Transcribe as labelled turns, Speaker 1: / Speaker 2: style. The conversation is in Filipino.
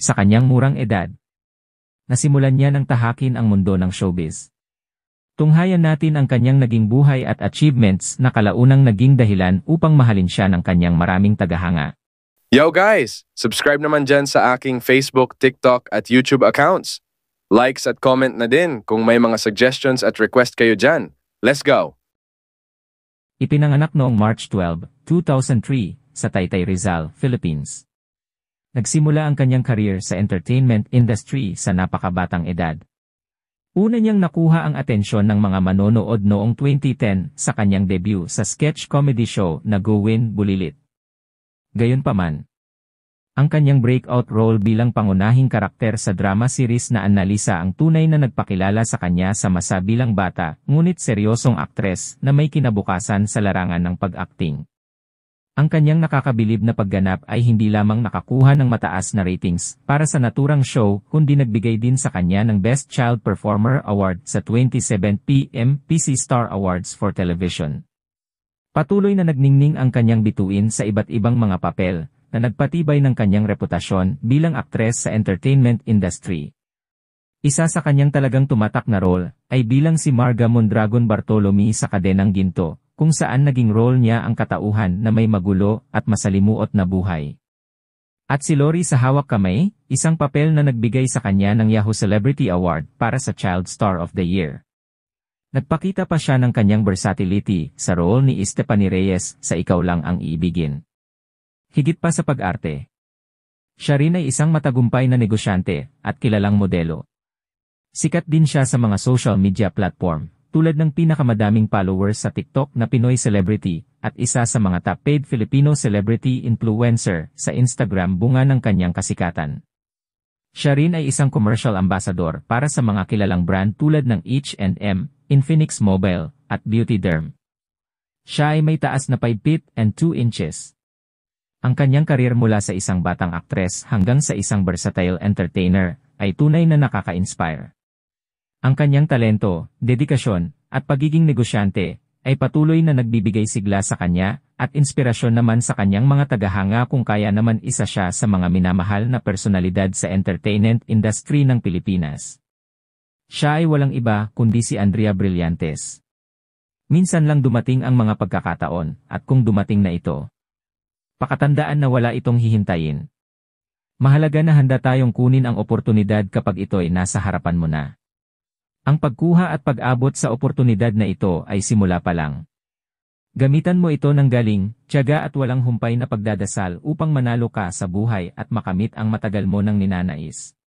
Speaker 1: Sa kanyang murang edad, nasimulan niya ng tahakin ang mundo ng showbiz. Tunghayan natin ang kanyang naging buhay at achievements na kalaunang naging dahilan upang mahalin siya ng kanyang maraming tagahanga.
Speaker 2: Yo guys! Subscribe naman dyan sa aking Facebook, TikTok at YouTube accounts. Likes at comment na din kung may mga suggestions at request kayo dyan. Let's go!
Speaker 1: Ipinanganak noong March 12, 2003, sa Taytay Rizal, Philippines. Nagsimula ang kanyang career sa entertainment industry sa napakabatang edad. Una niyang nakuha ang atensyon ng mga manonood noong 2010 sa kanyang debut sa sketch comedy show na Gawin Bulilit. Gayunpaman, ang kanyang breakout role bilang pangunahing karakter sa drama series na Annalisa ang tunay na nagpakilala sa kanya sa masa bilang bata, ngunit seryosong aktres na may kinabukasan sa larangan ng pag-acting. Ang kanyang nakakabilib na pagganap ay hindi lamang nakakuha ng mataas na ratings para sa naturang show kundi nagbigay din sa kanya ng Best Child Performer Award sa 27 PM PC Star Awards for Television. Patuloy na nagningning ang kanyang bituin sa iba't ibang mga papel na nagpatibay ng kanyang reputasyon bilang aktres sa entertainment industry. Isa sa kanyang talagang tumatak na role ay bilang si Marga Mondragon Bartolome sa Kadenang Ginto, kung saan naging role niya ang katauhan na may magulo at masalimuot na buhay. At si Lori sa hawak kamay, isang papel na nagbigay sa kanya ng Yahoo Celebrity Award para sa Child Star of the Year. Nagpakita pa siya ng kanyang versatility sa role ni Stephanie Reyes sa Ikaw Lang Ang Iibigin. Higit pa sa pag-arte. Siya rin ay isang matagumpay na negosyante at kilalang modelo. Sikat din siya sa mga social media platform tulad ng pinakamadaming followers sa TikTok na Pinoy celebrity, at isa sa mga top paid Filipino celebrity influencer sa Instagram bunga ng kanyang kasikatan. Siya rin ay isang commercial ambassador para sa mga kilalang brand tulad ng H&M, Infinix Mobile, at Beauty Derm. Siya ay may taas na 5 feet and 2 inches. Ang kanyang karir mula sa isang batang aktres hanggang sa isang versatile entertainer ay tunay na nakaka-inspire. Ang kanyang talento, dedikasyon, at pagiging negosyante, ay patuloy na nagbibigay sigla sa kanya, at inspirasyon naman sa kanyang mga tagahanga kung kaya naman isa siya sa mga minamahal na personalidad sa entertainment industry ng Pilipinas. Siya ay walang iba kundi si Andrea Brillantes. Minsan lang dumating ang mga pagkakataon, at kung dumating na ito, pakatandaan na wala itong hihintayin. Mahalaga na handa tayong kunin ang oportunidad kapag ito'y nasa harapan mo na. Ang pagkuha at pag-abot sa oportunidad na ito ay simula pa lang. Gamitan mo ito ng galing, tiyaga at walang humpay na pagdadasal upang manalo ka sa buhay at makamit ang matagal mo nang ninanais.